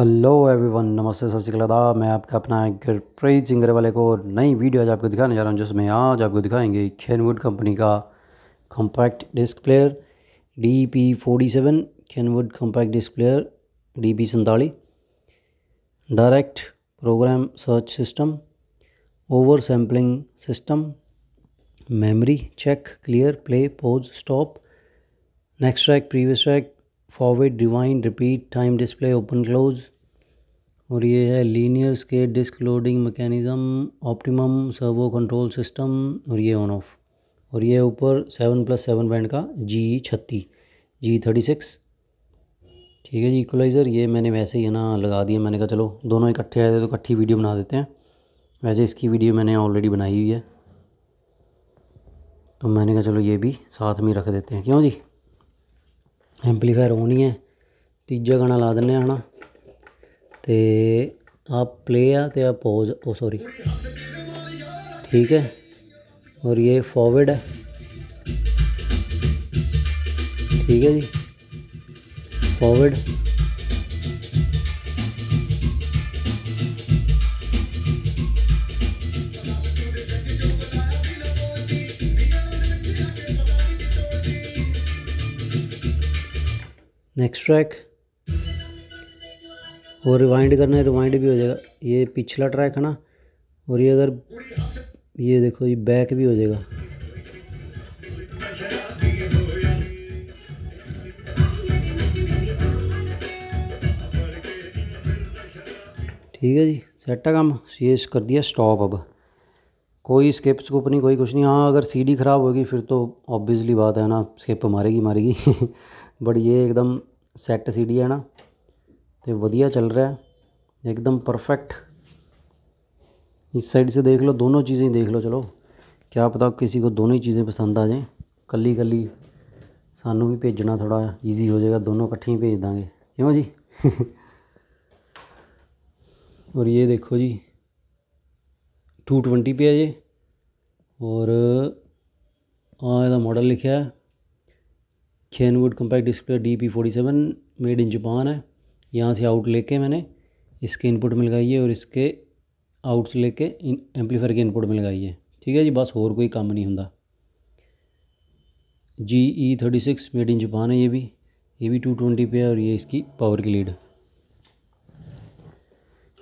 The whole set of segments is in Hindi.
हेलो एवरीवन नमस्ते सत श्रीदा मैं आपका अपना गुरप्रीत सिंगर वाले को नई वीडियो आज आपको दिखाने जा रहा हूँ जिसमें आज आपको दिखाएंगे कैनवुड कंपनी का compact disc player D P forty seven Kenwood compact disc player D P सैंतालीस direct program search system over sampling system memory check clear play pause stop next track previous track forward divine repeat time display open close और ये है linear skate disc loading mechanism optimum servo control system और ये ऑन ऑफ और ये ऊपर सेवन प्लस सेवन बैंड का जी छत्ती जी थर्टी सिक्स ठीक है जी इक्वलाइज़र ये मैंने वैसे ही है ना लगा दिया मैंने कहा चलो दोनों इकट्ठे आए थे तो इकट्ठी वीडियो बना देते हैं वैसे इसकी वीडियो मैंने ऑलरेडी बनाई हुई है तो मैंने कहा चलो ये भी साथ में रख देते हैं क्यों जी ਐਂਪਲੀਫਾਇਰ ਔਨ ਹੀ ਹੈ ਤੀਜਾ ਗਾਣਾ ਲਾ ਦਿੰਨੇ ਹਾਂ ਹਨਾ ਤੇ ਆ ਪਲੇ ਆ ਤੇ ਆ ਪੋਜ ਉਹ ਸੋਰੀ ਠੀਕ ਹੈ ਔਰ ਇਹ ਫਾਰਵਰਡ ਹੈ ਠੀਕ ਹੈ ਜੀ ਫਾਰਵਰਡ नेक्स्ट ट्रैक और रिवाइंड करना है रिवाइंड भी हो जाएगा ये पिछला ट्रैक है ना और ये अगर ये देखो ये बैक भी हो जाएगा ठीक है जी सेट है काम ये कर दिया स्टॉप अब कोई स्किप स्कूप नहीं कोई कुछ नहीं हाँ अगर सीडी ख़राब होगी फिर तो ऑब्वियसली बात है ना स्किप मारेगी मारेगी बट ये एकदम ਸੈੱਟ ਸੀਡੀ ਹੈ ਨਾ तो वधिया चल रहा है एकदम परफेक्ट इस साइड से देख लो दोनों चीज़ें देख लो चलो क्या पता किसी को दोनों ही चीज़ें पसंद आ जाए कली कली सानू भी भेजना थोड़ा ईजी हो जाएगा दोनों इकट्ठी भेज देंगे क्यों जी और ये देखो जी टू ट्वेंटी पे है ये और हाँ मॉडल लिखा है Kenwood compact display D P forty seven made in Japan है यहाँ से आउट लेके मैंने इसके इनपुट में लगाई है और इसके आउट से लेके इन एम्पलीफायर के इनपुट में लगाई है ठीक है जी बस और कोई काम नहीं होंगे G E thirty six made in Japan है ये भी ये भी टू ट्वेंटी पे है और ये इसकी पावर की लीड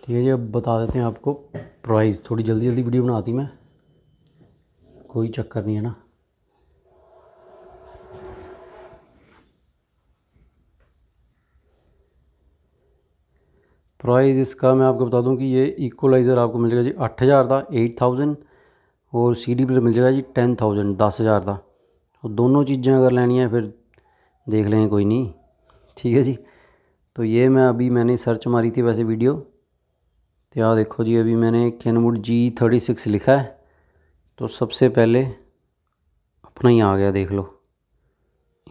ठीक है जी अब बता देते हैं आपको प्राइस थोड़ी जल्दी जल्दी वीडियो बनाती मैं कोई चक्कर नहीं है ना प्राइस इसका मैं आपको बता दूं कि ये इक्वलाइज़र आपको मिल जाएगा जी अट्ठ हज़ार का एट थाउजेंड और सी डी प्लेयर मिल जाएगा जी टेन थाउजेंड दस हज़ार का और तो दोनों चीज़ें अगर लेनी है फिर देख लें कोई नहीं ठीक है जी तो ये मैं अभी मैंने सर्च मारी थी वैसे वीडियो तो यहाँ देखो जी अभी मैंने कैनवुड जी थर्टी सिक्स लिखा है तो सबसे पहले अपना ही आ गया देख लो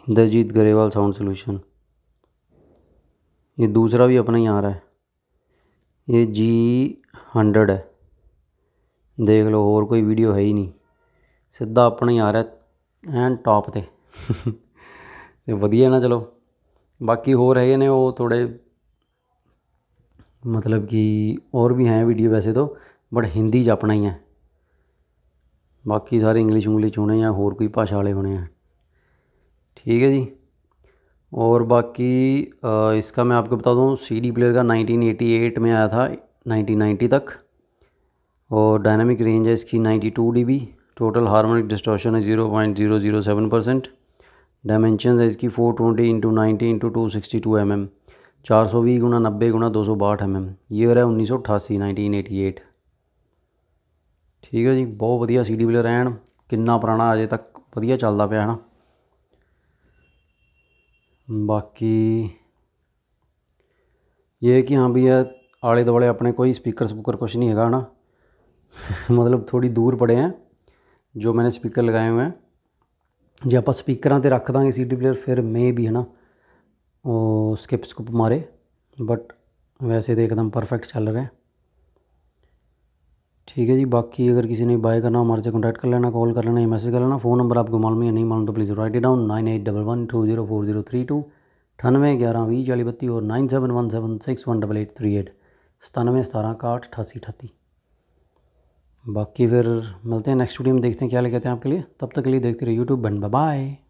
इंद्रजीत गरेवाल साउंड सोल्यूशन ये दूसरा भी अपना ही आ रहा है ਇਹ ਜੀ 100 ਹੈ ਦੇਖ ਲਓ ਹੋਰ ਕੋਈ ਵੀਡੀਓ ਹੈ ਹੀ ਨਹੀਂ ਸਿੱਧਾ ਆਪਣਾ ਹੀ ਆ ਰਿਹਾ ਐਨ ਟੌਪ ਤੇ ਤੇ ਵਧੀਆ ਨਾ ਚਲੋ ਬਾਕੀ ਹੋਰ ਹੈਗੇ ਨੇ ਉਹ ਥੋੜੇ ਮਤਲਬ ਕਿ ਹੋਰ ਵੀ ਹੈ ਵੀਡੀਓ ਵੈਸੇ ਤੋਂ ਬਟ ਹਿੰਦੀ ਚ ਆਪਣਾ ਹੀ ਹੈ ਬਾਕੀ ਸਾਰੇ ਇੰਗਲਿਸ਼ ਚ ਹੋਣੇ ਆ ਹੋਰ ਕੋਈ ਭਾਸ਼ਾ ਵਾਲੇ ਹੋਣੇ ਆ ਠੀਕ ਹੈ ਜੀ और बाकी इसका मैं आपको बता सी सीडी प्लेयर का 1988 में आया था 1990 तक और डायनामिक रेंज है इसकी 92 बी टोटल हार्मोनिक डिस्टॉर्शन है 0.007 परसेंट डायमेंशन है इसकी 420 twenty into ninety into two sixty two m m चार सौ बीस गुना नब्बे गुना दो सौ बाहठ एम एम ईयर है उन्नीस सौ अठासी नाइनटीन एटी एट है जी बहुत ਬਹੁਤ सी डी प्लेयर है कि पुराना अजे तक ਵਧੀਆ चलता पाया है ना ਬਾਕੀ ਇਹ ਕਿ ਹਾਂ ਵੀ ਆਲੇ ਦੁਆਲੇ ਆਪਣੇ ਕੋਈ ਸਪੀਕਰ ਸਪੂਕਰ ਕੁਝ ਨਹੀਂ ਹੈਗਾ ਹਨਾ ਮਤਲਬ ਥੋੜੀ ਦੂਰ ਪੜੇ ਆ ਜੋ ਮੈਨੇ ਸਪੀਕਰ ਲਗਾਏ ਹੋਏ ਹੈ ਜੇ ਆਪਾਂ ਸਪੀਕਰਾਂ ਤੇ ਰੱਖ ਦਾਂਗੇ ਸੀਡੀ ਪਲੇਅਰ ਫਿਰ ਮੇ ਵੀ ਹਨਾ ਉਹ ਸਕਿਪ ਸਕੁਪ ਮਾਰੇ ਬਟ ਵੈਸੇ ਤੇ ਇੱਕਦਮ ਪਰਫੈਕਟ ਚੱਲ ਰਿਹਾ ठीक है जी बाकी अगर किसी ने बाय करना हमारे से कॉन्टैक्ट कर लेना कॉल कर लेना या मैसेज कर लेना फ़ोन नंबर आपको मालूम या नहीं मालूम तो please write down nine eight double one two zero four zero three two अठानवे ग्यारह बीस चाली बत्ती और nine seven one seven six one double eight three eight सतानवे सतारह इकाहठ अठासी अठासी बाकी फिर मिलते हैं नेक्स्ट वीडियो में देखते हैं क्या ले कहते हैं आपके लिए तब तक के लिए देखते रहिए यूट्यूब बन बाय